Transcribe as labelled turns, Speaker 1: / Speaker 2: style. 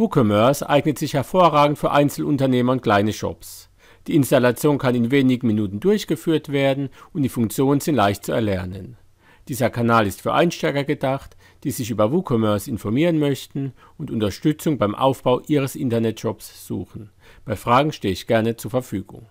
Speaker 1: WooCommerce eignet sich hervorragend für Einzelunternehmer und kleine Shops. Die Installation kann in wenigen Minuten durchgeführt werden und die Funktionen sind leicht zu erlernen. Dieser Kanal ist für Einsteiger gedacht, die sich über WooCommerce informieren möchten und Unterstützung beim Aufbau ihres Internetshops suchen. Bei Fragen stehe ich gerne zur Verfügung.